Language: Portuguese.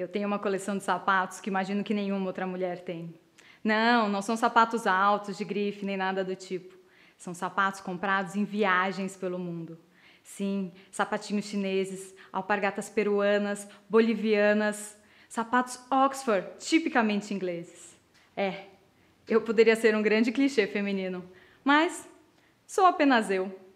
Eu tenho uma coleção de sapatos que imagino que nenhuma outra mulher tem. Não, não são sapatos altos, de grife, nem nada do tipo. São sapatos comprados em viagens pelo mundo. Sim, sapatinhos chineses, alpargatas peruanas, bolivianas, sapatos Oxford, tipicamente ingleses. É, eu poderia ser um grande clichê feminino, mas sou apenas eu.